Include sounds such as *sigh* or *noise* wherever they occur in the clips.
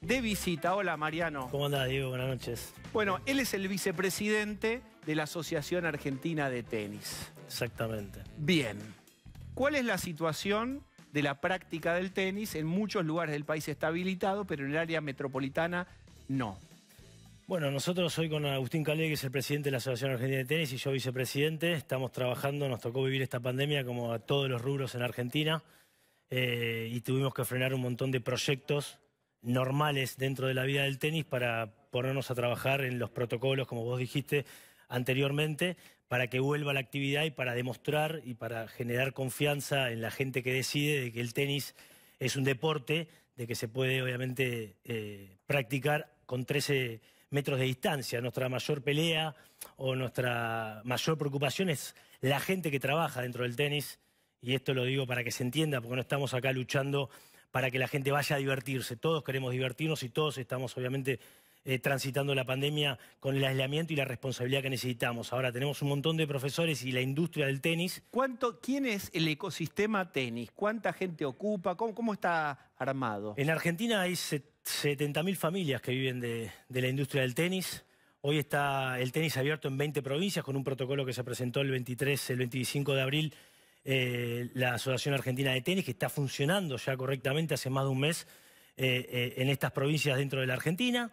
de visita. Hola, Mariano. ¿Cómo andás, Diego? Buenas noches. Bueno, él es el vicepresidente de la Asociación Argentina de Tenis. Exactamente. Bien. ¿Cuál es la situación de la práctica del tenis? En muchos lugares del país está habilitado, pero en el área metropolitana no. Bueno, nosotros hoy con Agustín Calé, que es el presidente de la Asociación Argentina de Tenis, y yo vicepresidente, estamos trabajando, nos tocó vivir esta pandemia como a todos los rubros en Argentina. Eh, y tuvimos que frenar un montón de proyectos normales dentro de la vida del tenis para ponernos a trabajar en los protocolos, como vos dijiste anteriormente, para que vuelva la actividad y para demostrar y para generar confianza en la gente que decide de que el tenis es un deporte, de que se puede obviamente eh, practicar con 13 metros de distancia. Nuestra mayor pelea o nuestra mayor preocupación es la gente que trabaja dentro del tenis, y esto lo digo para que se entienda, porque no estamos acá luchando para que la gente vaya a divertirse. Todos queremos divertirnos y todos estamos, obviamente, eh, transitando la pandemia con el aislamiento y la responsabilidad que necesitamos. Ahora tenemos un montón de profesores y la industria del tenis. ¿Cuánto, ¿Quién es el ecosistema tenis? ¿Cuánta gente ocupa? ¿Cómo, está armado? En Argentina hay 70.000 familias que viven de, de la industria del tenis. Hoy está el tenis abierto en 20 provincias con un protocolo que se presentó el 23, el 25 de abril eh, la Asociación Argentina de Tenis, que está funcionando ya correctamente hace más de un mes eh, eh, en estas provincias dentro de la Argentina.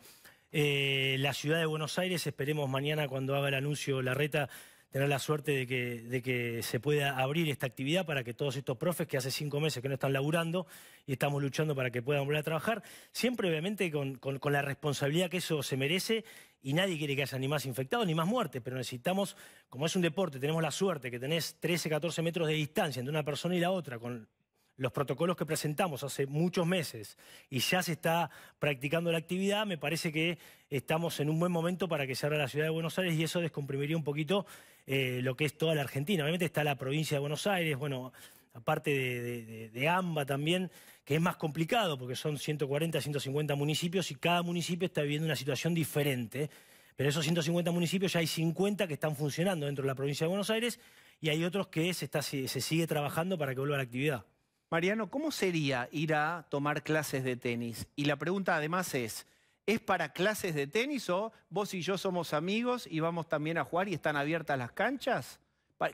la ciudad de Buenos Aires, esperemos mañana cuando haga el anuncio la reta tener la suerte de que, de que se pueda abrir esta actividad para que todos estos profes que hace cinco meses que no están laburando y estamos luchando para que puedan volver a trabajar, siempre obviamente con, con la responsabilidad que eso se merece y nadie quiere que haya ni más infectados ni más muertes, pero necesitamos, como es un deporte, tenemos la suerte que tenés 13, 14 metros de distancia entre una persona y la otra, con los protocolos que presentamos hace muchos meses y ya se está practicando la actividad, me parece que estamos en un buen momento para que se abra la ciudad de Buenos Aires y eso descomprimiría un poquito eh, lo que es toda la Argentina. Obviamente está la provincia de Buenos Aires, bueno, aparte de, AMBA también, que es más complicado porque son 140, 150 municipios y cada municipio está viviendo una situación diferente. Pero esos 150 municipios ya hay 50 que están funcionando dentro de la provincia de Buenos Aires y hay otros que se, sigue trabajando para que vuelva la actividad. Mariano, ¿cómo sería ir a tomar clases de tenis? Y la pregunta además es, ¿Es para clases de tenis o vos y yo somos amigos y vamos también a jugar y están abiertas las canchas? Ah,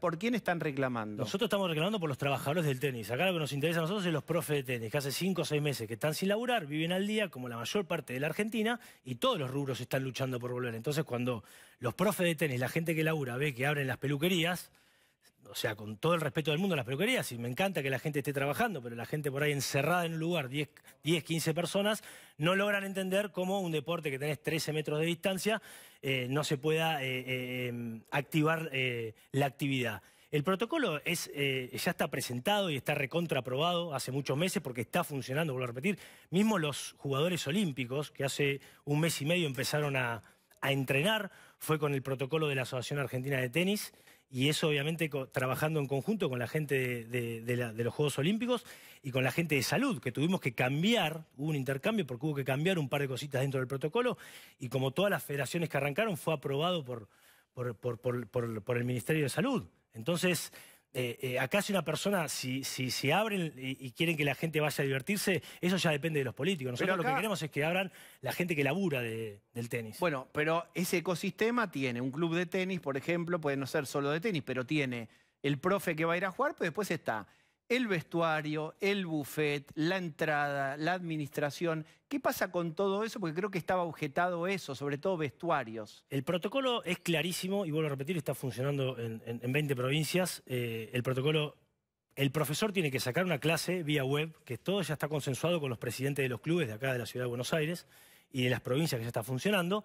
¿Por quién están reclamando? Nosotros estamos reclamando por los trabajadores del tenis. Acá lo que nos interesa a nosotros es los profes de tenis, que hace cinco o seis meses que están sin laburar, viven al día, como la mayor parte de la Argentina, y todos los rubros están luchando por volver. Entonces, cuando los profes de tenis, la gente que labura, ve que abren las peluquerías, o sea, con todo el respeto del mundo a las peluquerías, y me encanta que la gente esté trabajando, pero la gente por ahí encerrada en un lugar, 10, 15 personas, no logran entender cómo un deporte que tenés 13 metros de distancia eh, no se pueda eh, eh, em, activar la actividad. El protocolo es, ya está presentado y está recontraprobado hace muchos meses porque está funcionando, vuelvo a repetir. Mismo los jugadores olímpicos, que hace un mes y medio empezaron a, a entrenar, fue con el protocolo de la Asociación Argentina de Tenis y eso obviamente trabajando en conjunto con la gente de, los Juegos Olímpicos y con la gente de salud, que tuvimos que cambiar, hubo un intercambio porque hubo que cambiar un par de cositas dentro del protocolo y como todas las federaciones que arrancaron fue aprobado por, por, por el Ministerio de Salud. Entonces, eh, eh, acá si una persona, si, si, abren y, quieren que la gente vaya a divertirse, eso ya depende de los políticos. Nosotros lo que queremos es que abran la gente que labura del tenis. Bueno, pero ese ecosistema tiene un club de tenis, por ejemplo, puede no ser solo de tenis, pero tiene el profe que va a ir a jugar, pero después está el vestuario, el buffet, la entrada, la administración. ¿Qué pasa con todo eso? Porque creo que estaba objetado eso, sobre todo vestuarios. El protocolo es clarísimo, y vuelvo a repetir, está funcionando en, 20 provincias. Eh, el protocolo, el profesor tiene que sacar una clase vía web, que todo ya está consensuado con los presidentes de los clubes de acá de la ciudad de Buenos Aires y de las provincias que ya está funcionando.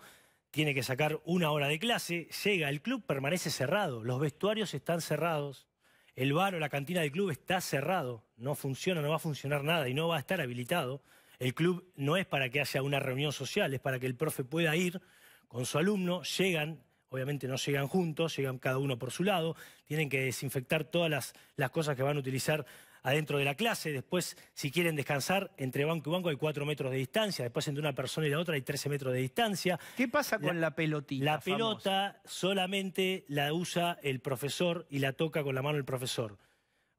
Tiene que sacar una hora de clase, llega al club, permanece cerrado, los vestuarios están cerrados, el bar o la cantina del club está cerrado, no funciona, no va a funcionar nada y no va a estar habilitado. El club no es para que haya una reunión social, es para que el profe pueda ir con su alumno, llegan, obviamente no llegan juntos, llegan cada uno por su lado, tienen que desinfectar todas las, las cosas que van a utilizar adentro de la clase. Después, si quieren descansar, entre banco y banco hay 4 metros de distancia. Después, entre una persona y la otra hay 13 metros de distancia. ¿Qué pasa con la, pelotita? La pelota solamente la usa el profesor y la toca con la mano el profesor.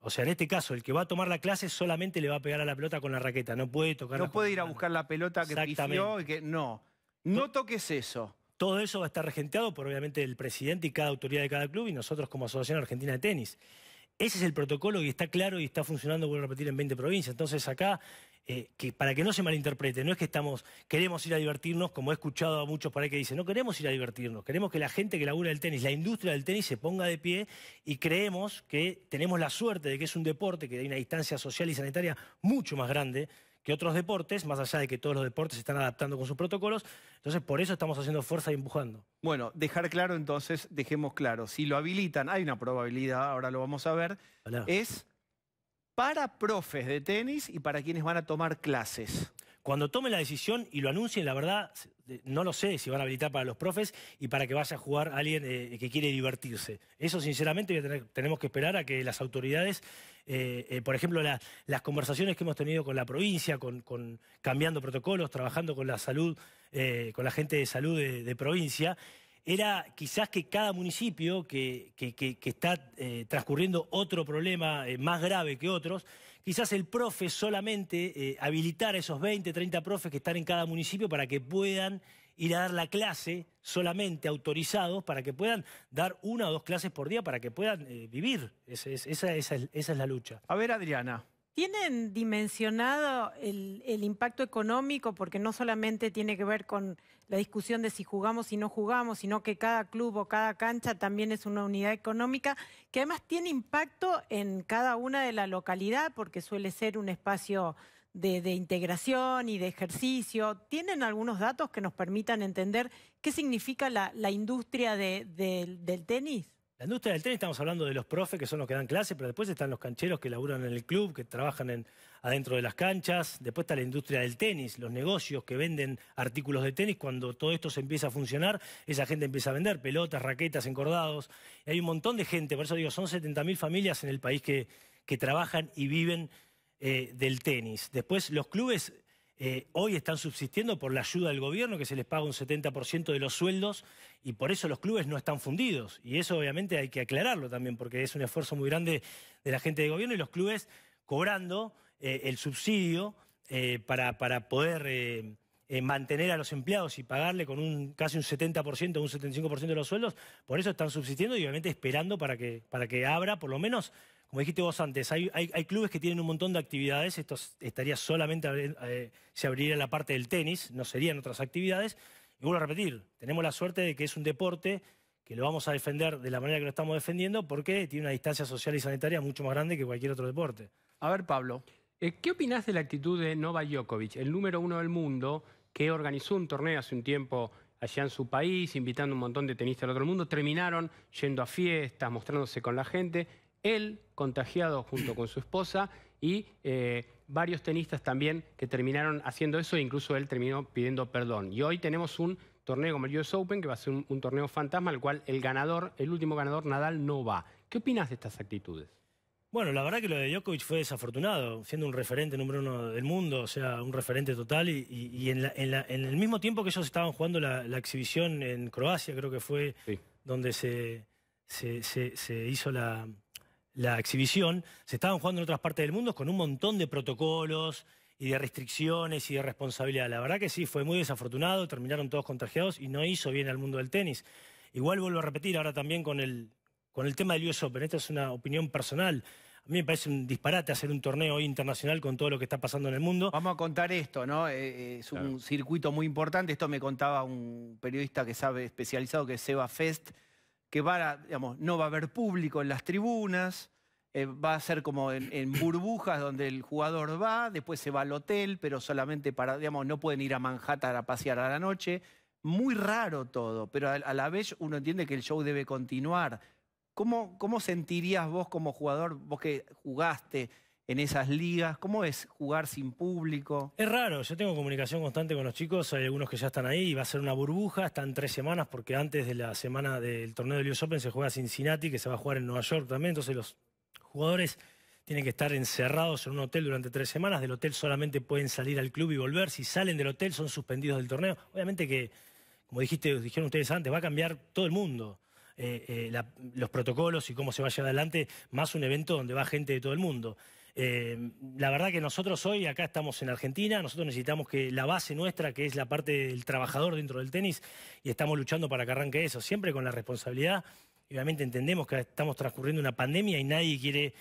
O sea, en este caso, el que va a tomar la clase solamente le va a pegar a la pelota con la raqueta, no puede tocar. No puede ir a buscar la pelota que pifió y no. No toques eso. Todo eso va a estar regenteado por obviamente el presidente y cada autoridad de cada club y nosotros como Asociación Argentina de Tenis. Ese es el protocolo y está claro y está funcionando, vuelvo a repetir, en 20 provincias. Entonces acá, eh, para que no se malinterprete, no es que estamos, queremos ir a divertirnos, como he escuchado a muchos por ahí que dicen, no queremos ir a divertirnos, queremos que la gente que labura el tenis, la industria del tenis se ponga de pie y creemos que tenemos la suerte de que es un deporte, que hay una distancia social y sanitaria mucho más grande que otros deportes, más allá de que todos los deportes se están adaptando con sus protocolos. Entonces, por eso estamos haciendo fuerza y empujando. Bueno, dejar claro entonces, dejemos claro, si lo habilitan, hay una probabilidad, ahora lo vamos a ver, es para profes de tenis y para quienes van a tomar clases. Cuando tome la decisión y lo anuncien, la verdad, no lo sé si van a habilitar para los profes y para que vaya a jugar alguien eh, que quiere divertirse. Eso, sinceramente, tenemos que esperar a que las autoridades, eh, eh, por ejemplo, las conversaciones que hemos tenido con la provincia, con, cambiando protocolos, trabajando con la salud, con la gente de salud de, provincia, era quizás que cada municipio que, está transcurriendo otro problema más grave que otros, quizás el profe solamente eh, habilitar a esos 20, 30 profes que están en cada municipio para que puedan ir a dar la clase solamente autorizados, para que puedan dar una o dos clases por día, para que puedan eh, vivir. esa, es, esa es la lucha. A ver, Adriana. ¿Tienen dimensionado el, impacto económico? Porque no solamente tiene que ver con la discusión de si jugamos, y no jugamos, sino que cada club o cada cancha también es una unidad económica, que además tiene impacto en cada una de la localidad, porque suele ser un espacio de, integración y de ejercicio. ¿Tienen algunos datos que nos permitan entender qué significa la, industria del tenis? La industria del tenis, estamos hablando de los profes, que son los que dan clases, pero después están los cancheros que laburan en el club, que trabajan adentro de las canchas. Después está la industria del tenis, los negocios que venden artículos de tenis. Cuando todo esto se empieza a funcionar, esa gente empieza a vender pelotas, raquetas, encordados. Y hay un montón de gente, por eso digo, son 70.000 familias en el país que, trabajan y viven eh, del tenis. Después los clubes eh, hoy están subsistiendo por la ayuda del gobierno, que se les paga un 70% de los sueldos, y por eso los clubes no están fundidos. Y eso obviamente hay que aclararlo también, porque es un esfuerzo muy grande de la gente de gobierno y los clubes cobrando eh, el subsidio eh, para, poder... mantener a los empleados y pagarle con un casi un 70%, o un 75% de los sueldos, por eso están subsistiendo y obviamente esperando para que, para que abra por lo menos como dijiste vos antes, hay, clubes que tienen un montón de actividades, esto estaría solamente, eh, se abriría la parte del tenis, no serían otras actividades. Y vuelvo a repetir, tenemos la suerte de que es un deporte que lo vamos a defender de la manera que lo estamos defendiendo porque tiene una distancia social y sanitaria mucho más grande que cualquier otro deporte. A ver, Pablo, eh, ¿qué opinás de la actitud de Novak Djokovic, el número uno del mundo, que organizó un torneo hace un tiempo allá en su país, invitando un montón de tenistas del otro mundo, terminaron yendo a fiestas, mostrándose con la gente él contagiado junto con su esposa y eh, varios tenistas también que terminaron haciendo eso e incluso él terminó pidiendo perdón. Y hoy tenemos un torneo como el US Open, que va a ser un, torneo fantasma, al cual el ganador, el último ganador, Nadal, no va. ¿Qué opinas de estas actitudes? Bueno, la verdad que lo de Djokovic fue desafortunado, siendo un referente número uno del mundo, o sea, un referente total. Y, en, el mismo tiempo que ellos estaban jugando la, exhibición en Croacia, creo que fue donde se hizo la, la exhibición, se estaban jugando en otras partes del mundo con un montón de protocolos y de restricciones y de responsabilidad. La verdad que sí, fue muy desafortunado, terminaron todos contagiados y no hizo bien al mundo del tenis. Igual vuelvo a repetir ahora también con el, tema del US Open, esta es una opinión personal. A mí me parece un disparate hacer un torneo internacional con todo lo que está pasando en el mundo. Vamos a contar esto, ¿no? Eh, eh, es un circuito muy importante. Esto me contaba un periodista que sabe especializado que es Seba Fest, que no va a haber público en las tribunas, eh, va a ser como en, burbujas donde el jugador va, después se va al hotel, pero solamente para, digamos, no pueden ir a Manhattan a pasear a la noche. Muy raro todo, pero a, a la vez uno entiende que el show debe continuar. ¿Cómo, ¿Cómo sentirías vos como jugador, vos que jugaste, en esas ligas? ¿Cómo es jugar sin público? Es raro, yo tengo comunicación constante con los chicos, hay algunos que ya están ahí, y va a ser una burbuja, están tres semanas, porque antes de la semana del torneo de US Open se juega Cincinnati, que se va a jugar en Nueva York también, entonces los jugadores tienen que estar encerrados en un hotel durante tres semanas, del hotel solamente pueden salir al club y volver, si salen del hotel son suspendidos del torneo, obviamente que, como dijiste, dijeron ustedes antes, va a cambiar todo el mundo. Eh, eh, los protocolos y cómo se va a llevar adelante, más un evento donde va gente de todo el mundo. Eh, la verdad que nosotros hoy acá estamos en Argentina, nosotros necesitamos que la base nuestra, que es la parte del trabajador dentro del tenis, y estamos luchando para que arranque eso, siempre con la responsabilidad. Obviamente entendemos que estamos transcurriendo una pandemia y nadie quiere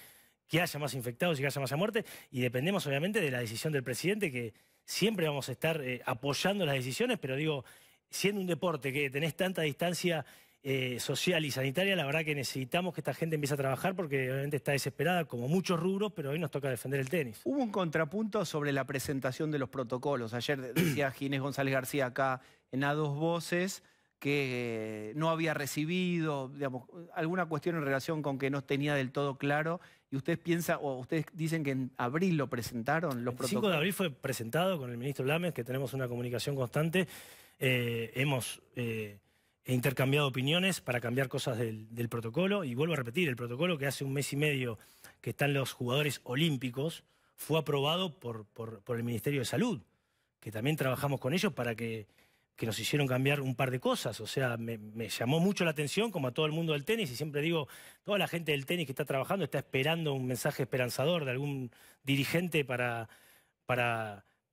que haya más infectados y que haya más muertes muerte, y dependemos obviamente de la decisión del presidente, que siempre vamos a estar eh, apoyando las decisiones, pero digo, siendo un deporte que tenés tanta distancia eh, social y sanitaria, la verdad que necesitamos que esta gente empiece a trabajar porque obviamente está desesperada, como muchos rubros, pero hoy nos toca defender el tenis. Hubo un contrapunto sobre la presentación de los protocolos. Ayer decía *clears throat* Ginés González García acá en A Dos Voces que eh, no había recibido, digamos, alguna cuestión en relación con que no tenía del todo claro. Y ustedes piensan, o ustedes dicen que en abril lo presentaron los el 5 de abril fue presentado con el ministro Lames, que tenemos una comunicación constante. Eh, hemos He intercambiado opiniones para cambiar cosas del, protocolo y vuelvo a repetir, el protocolo que hace un mes y medio que están los jugadores olímpicos fue aprobado por, el Ministerio de Salud, que también trabajamos con ellos para que, nos hicieron cambiar un par de cosas. O sea, me, llamó mucho la atención, como a todo el mundo del tenis, y siempre digo, toda la gente del tenis que está trabajando está esperando un mensaje esperanzador de algún dirigente para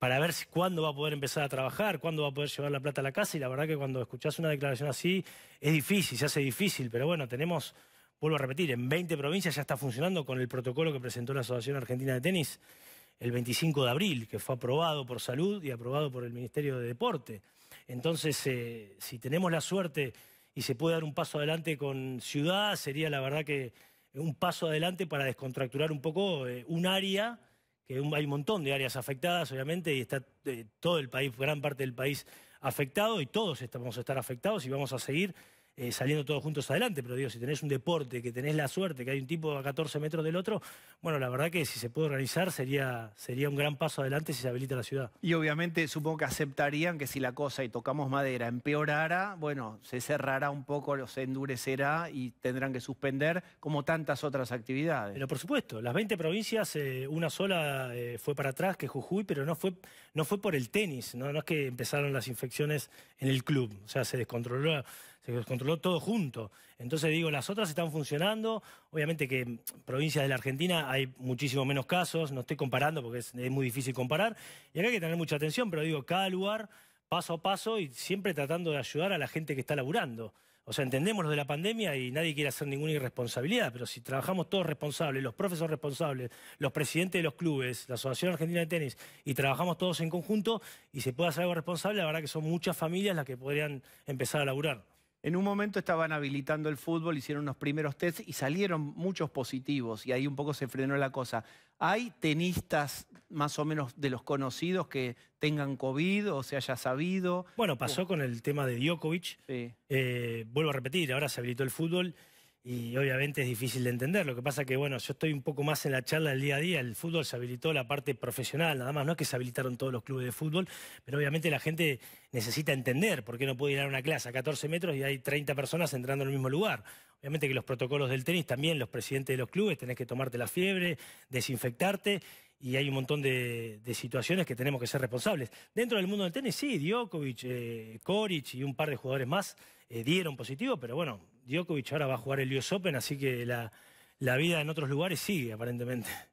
para ver si, cuándo va a poder empezar a trabajar, cuándo va a poder llevar la plata a la casa. Y la verdad que cuando escuchás una declaración así es difícil, se hace difícil, pero bueno, tenemos, vuelvo a repetir, en 20 provincias ya está funcionando con el protocolo que presentó la Asociación Argentina de Tenis el 25 de abril, que fue aprobado por Salud y aprobado por el Ministerio de Deporte. Entonces, eh, si tenemos la suerte y se puede dar un paso adelante con Ciudad, sería la verdad que un paso adelante para descontracturar un poco eh, un área que hay un montón de áreas afectadas, obviamente, y está eh, todo el país, gran parte del país afectado, y todos estamos a estar afectados y vamos a seguir eh, saliendo todos juntos adelante, pero digo, si tenés un deporte, que tenés la suerte, que hay un tipo a 14 metros del otro, bueno, la verdad que si se puede organizar sería, sería un gran paso adelante si se habilita la ciudad. Y obviamente supongo que aceptarían que si la cosa, y tocamos madera, empeorara, bueno, se cerrará un poco, se endurecerá y tendrán que suspender como tantas otras actividades. Pero por supuesto, las 20 provincias, eh, una sola eh, fue para atrás, que Jujuy, pero no fue, no fue por el tenis, ¿no? no es que empezaron las infecciones en el club, o sea, se descontroló se controló todo junto. Entonces digo, las otras están funcionando. Obviamente que en provincias de la Argentina hay muchísimo menos casos, no estoy comparando porque es, muy difícil comparar. Y acá hay que tener mucha atención, pero digo, cada lugar paso a paso y siempre tratando de ayudar a la gente que está laburando. O sea, entendemos lo de la pandemia y nadie quiere hacer ninguna irresponsabilidad, pero si trabajamos todos responsables, los profes responsables, los presidentes de los clubes, la Asociación Argentina de Tenis, y trabajamos todos en conjunto y se puede hacer algo responsable, la verdad que son muchas familias las que podrían empezar a laburar. En un momento estaban habilitando el fútbol, hicieron unos primeros tests y salieron muchos positivos y ahí un poco se frenó la cosa. ¿Hay tenistas más o menos de los conocidos que tengan COVID o se haya sabido? Bueno, pasó con el tema de Djokovic. Sí. Eh, vuelvo a repetir, ahora se habilitó el fútbol y obviamente es difícil de entender. Lo que pasa que, bueno, yo estoy un poco más en la charla del día a día. El fútbol se habilitó la parte profesional, nada más, no es que se habilitaron todos los clubes de fútbol, pero obviamente la gente necesita entender por qué no puede ir a una clase a 14 metros y hay 30 personas entrando en el mismo lugar. Obviamente que los protocolos del tenis también, los presidentes de los clubes, tenés que tomarte la fiebre, desinfectarte y hay un montón de, de, situaciones que tenemos que ser responsables. Dentro del mundo del tenis, sí, Djokovic, eh, Koric y un par de jugadores más eh, dieron positivo, pero bueno, Djokovic ahora va a jugar el US Open, así que la, la vida en otros lugares sigue, aparentemente.